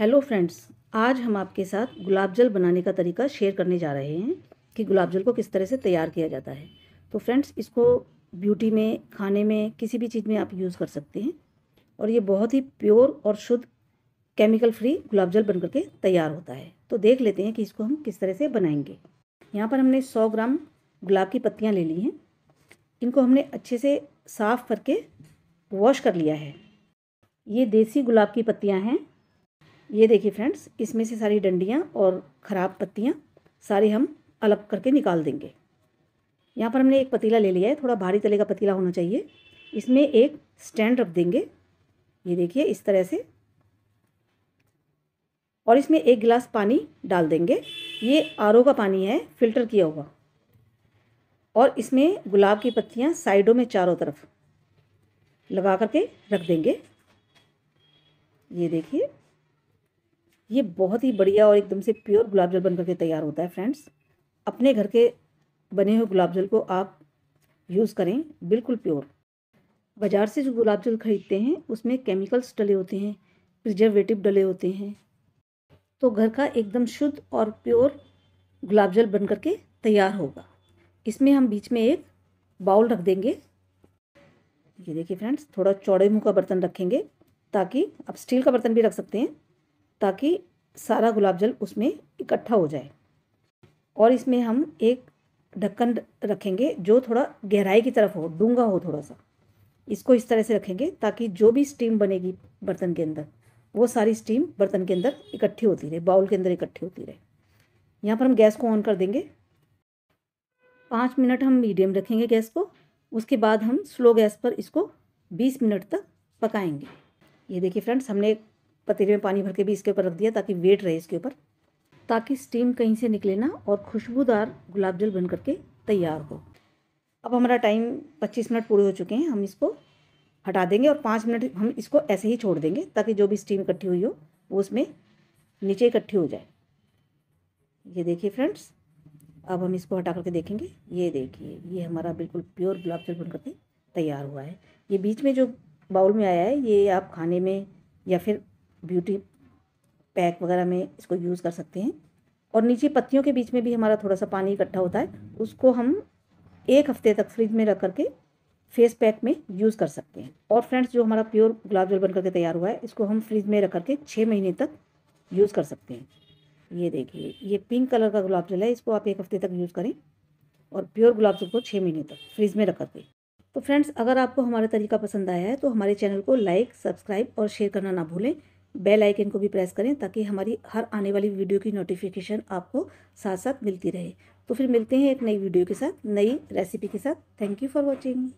hello friends आज हम आपके साथ गुलाब जल बनाने का तरीका शेयर करने जा रहे हैं कि गुलाब जल को किस तरह से तैयार किया जाता है तो फ्रेंड्स इसको ब्यूटी में खाने में किसी भी चीज़ में आप यूज़ कर सकते हैं और ये बहुत ही प्योर और शुद्ध केमिकल फ्री गुलाब जल बन करके तैयार होता है तो देख लेते हैं कि इसको हम किस तरह से बनाएंगे यहाँ पर हमने सौ ग्राम गुलाब की पत्तियाँ ले ली हैं इनको हमने अच्छे से साफ़ करके वॉश कर लिया है ये देसी गुलाब की पत्तियाँ हैं ये देखिए फ्रेंड्स इसमें से सारी डंडियाँ और ख़राब पत्तियाँ सारी हम अलग करके निकाल देंगे यहाँ पर हमने एक पतीला ले लिया है थोड़ा भारी तले का पतीला होना चाहिए इसमें एक स्टैंड रख देंगे ये देखिए इस तरह से और इसमें एक गिलास पानी डाल देंगे ये आर का पानी है फ़िल्टर किया हुआ और इसमें गुलाब की पत्तियाँ साइडों में चारों तरफ लगा करके रख देंगे ये देखिए ये बहुत ही बढ़िया और एकदम से प्योर गुलाब जल बन करके तैयार होता है फ्रेंड्स अपने घर के बने हुए गुलाब जल को आप यूज़ करें बिल्कुल प्योर बाज़ार से जो गुलाब जल खरीदते हैं उसमें केमिकल्स डले होते हैं प्रिजर्वेटिव डले होते हैं तो घर का एकदम शुद्ध और प्योर गुलाब जल बन करके तैयार होगा इसमें हम बीच में एक बाउल रख देंगे ये देखिए फ्रेंड्स थोड़ा चौड़े मुँह का बर्तन रखेंगे ताकि आप स्टील का बर्तन भी रख सकते हैं ताकि सारा गुलाब जल उसमें इकट्ठा हो जाए और इसमें हम एक ढक्कन रखेंगे जो थोड़ा गहराई की तरफ हो डूंगा हो थोड़ा सा इसको इस तरह से रखेंगे ताकि जो भी स्टीम बनेगी बर्तन के अंदर वो सारी स्टीम बर्तन के अंदर इकट्ठी होती रहे बाउल के अंदर इकट्ठी होती रहे यहाँ पर हम गैस को ऑन कर देंगे पाँच मिनट हम मीडियम रखेंगे गैस को उसके बाद हम स्लो गैस पर इसको बीस मिनट तक पकाएंगे ये देखिए फ्रेंड्स हमने पतीले में पानी भर के भी इसके ऊपर रख दिया ताकि वेट रहे इसके ऊपर ताकि स्टीम कहीं से निकले ना और खुशबूदार गुलाब जल बन करके तैयार हो अब हमारा टाइम पच्चीस मिनट पूरे हो चुके हैं हम इसको हटा देंगे और पाँच मिनट हम इसको ऐसे ही छोड़ देंगे ताकि जो भी स्टीम इकट्ठी हुई हो वो उसमें नीचे इकट्ठी हो जाए ये देखिए फ्रेंड्स अब हम इसको हटा करके देखेंगे ये देखिए ये हमारा बिल्कुल प्योर गुलाब जल बन करके तैयार हुआ है ये बीच में जो बाउल में आया है ये आप खाने में या फिर ब्यूटी पैक वगैरह में इसको यूज़ कर सकते हैं और नीचे पत्तियों के बीच में भी हमारा थोड़ा सा पानी इकट्ठा होता है उसको हम एक हफ्ते तक फ्रिज में रख करके फेस पैक में यूज़ कर सकते हैं और फ्रेंड्स जो हमारा प्योर गुलाब जल बन करके तैयार हुआ है इसको हम फ्रिज में रख करके छः महीने तक यूज़ कर सकते हैं ये देखिए ये पिंक कलर का गुलाब जल है इसको आप एक हफ्ते तक यूज़ करें और प्योर गुलाब जल को छः महीने तक फ्रिज में रख करके तो फ्रेंड्स अगर आपको हमारा तरीका पसंद आया है तो हमारे चैनल को लाइक सब्सक्राइब और शेयर करना ना भूलें बेल आइकन को भी प्रेस करें ताकि हमारी हर आने वाली वीडियो की नोटिफिकेशन आपको साथ साथ मिलती रहे तो फिर मिलते हैं एक नई वीडियो के साथ नई रेसिपी के साथ थैंक यू फॉर वॉचिंग